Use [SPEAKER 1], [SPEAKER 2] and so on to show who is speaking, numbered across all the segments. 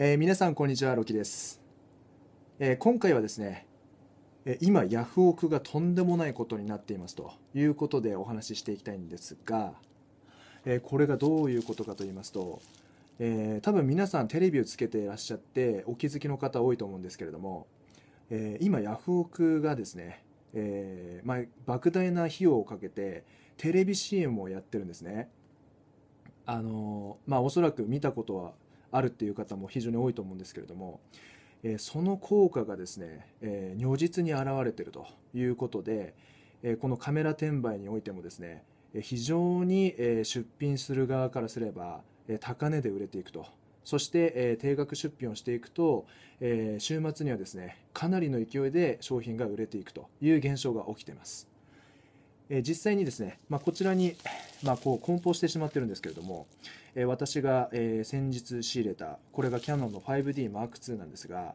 [SPEAKER 1] えー、皆さんこんにちはロキです、えー、今回はですね、え今ヤフオクがとんでもないことになっていますということでお話ししていきたいんですが、えこれがどういうことかと言いますと、え多分皆さんテレビをつけていらっしゃってお気づきの方多いと思うんですけれども、え今ヤフオクがですね、えまあ、莫大な費用をかけてテレビ CM をやってるんですねあのまあおそらく見たことはあるっていう方も非常に多いと思うんですけれども、えー、その効果がですね、えー、如実に現れているということで、えー、このカメラ転売においてもですね非常に出品する側からすれば高値で売れていくとそして定額出品をしていくと週末にはですねかなりの勢いで商品が売れていくという現象が起きています。え実際にですね、まあ、こちらに、まあ、こう梱包してしまってるんですけれども、え私が、え先日仕入れたこれがキヤノンの 5DM2 なんですが、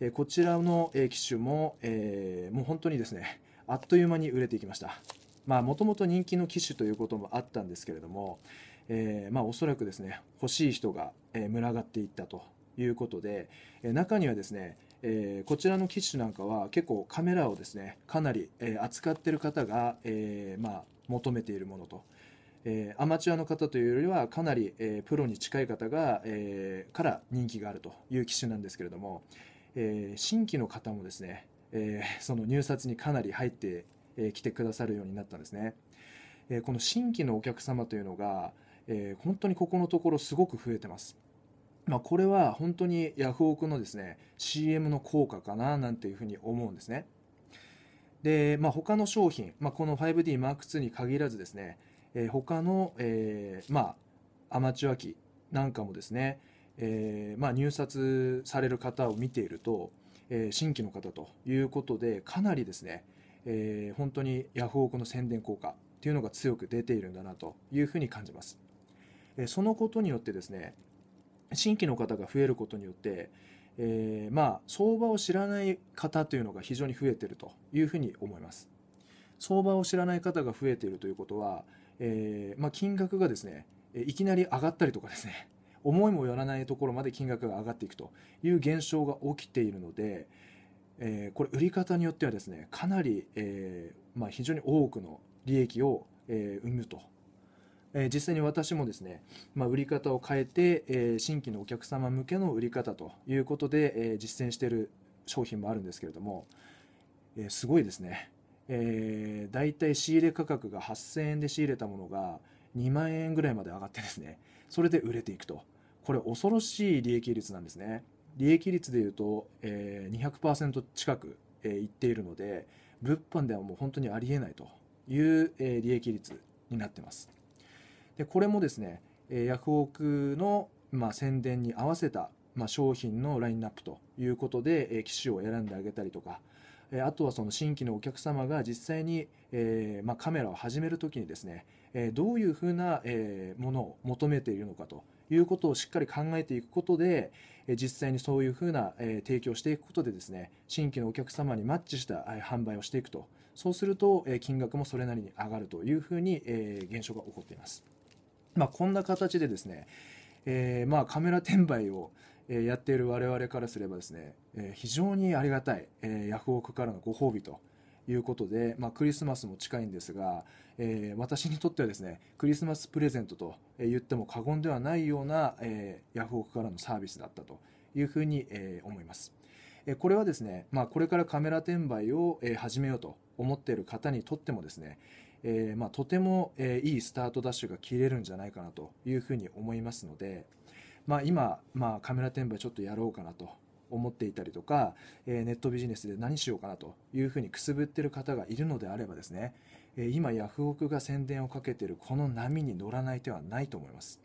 [SPEAKER 1] えこちらの、え機種も、えもう本当にですねあっという間に売れていきましたもともと人気の機種ということもあったんですけれども、えー、まあ、おそらくですね欲しい人が、え群がっていったということで、え中にはですねえー、こちらの機種なんかは結構カメラをですねかなり、えー、扱ってる方が、えー、まあ、求めているものと、えアマチュアの方というよりはかなり、えプロに近い方が、えから人気があるという機種なんですけれども、え新規の方もですね、えその入札にかなり入ってき、えー、来てくださるようになったんですね。えこの新規のお客様というのが、え本当にここのところすごく増えてます。まあ、これは本当にヤフオクのですね CM の効果かななんていうふうに思うんですねで、まあ、他の商品、まあ、この 5DMark2 に限らずですね、えー、他の、えー、まあ、アマチュア機なんかもですね、えー、まあ、入札される方を見ていると、え新規の方ということでかなりですね、え本当にヤフオクの宣伝効果っていうのが強く出ているんだなというふうに感じます。そのことによってですね新規の方が増えることによって、えー、まあ相場を知らない方というのが非常に増えているというふうに思います相場を知らない方が増えているということは、えー、まあ、金額がですねいきなり上がったりとかですね 思いもよらないところまで金額が上がっていくという現象が起きているので、えー、これ売り方によってはですねかなり、えまあ、非常に多くの利益を、え生むとえー、実際に私もですね、まあ、売り方を変えて、えー、新規のお客様向けの売り方ということで、えー、実践している商品もあるんですけれども、えすごいですね、えー、大体仕入れ価格が8000円で仕入れたものが2万円ぐらいまで上がってですねそれで売れていくとこれ恐ろしい利益率なんですね利益率でいうと、え200%近く、えいっているので物販ではもう本当にありえないという、え利益率になってますでこれもですね、えー、ヤフオクの、まあ、宣伝に合わせた、まあ、商品のラインナップということで、えー、機種を選んであげたりとか、えー、あとはその新規のお客様が実際に、えーまあ、カメラを始めるときにですね、えー、どういうふうな、えー、ものを求めているのかということをしっかり考えていくことで、え実際にそういうふうな、え提供していくことでですね新規のお客様にマッチした、え販売をしていくとそうすると、え金額もそれなりに上がるというふうに、え現象が起こっています。まあ、こんな形でですね、えー、まあカメラ転売をやっている我々からすればですね、えー、非常にありがたい、えー、ヤフオクからのご褒美ということで、まあ、クリスマスも近いんですが、えー、私にとってはですねクリスマスプレゼントと言っても過言ではないような、えー、ヤフオクからのサービスだったというふうに、えー、思います。これはですね、まあ、これからカメラ転売を始めようと思っている方にとってもですね、えー、まあ、とても、えー、いいスタートダッシュが切れるんじゃないかなというふうに思いますので、まあ、今、まあ、カメラ転売ちょっとやろうかなと思っていたりとか、えー、ネットビジネスで何しようかなというふうにくすぶってる方がいるのであればですね、え今ヤフオクが宣伝をかけてるこの波に乗らない手はないと思います。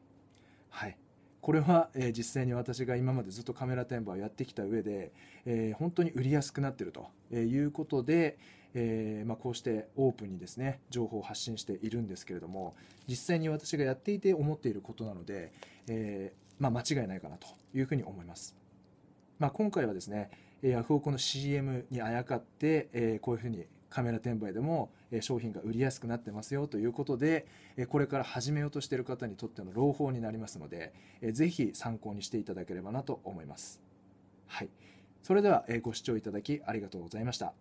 [SPEAKER 1] はい。これは、え実際に私が今までずっとカメラ転売をやってきた上で、え本当に売りやすくなってるということで、えー、まあ、こうしてオープンにですね情報を発信しているんですけれども実際に私がやっていて思っていることなので、えー、まあ、間違いないかなというふうに思います、まあ、今回はですねヤフオクの CM にあやかって、えー、こういうふうにカメラ転売でも商品が売りやすくなってますよということでこれから始めようとしている方にとっての朗報になりますのでぜひ参考にしていただければなと思います。はい、それではご視聴いただきありがとうございました。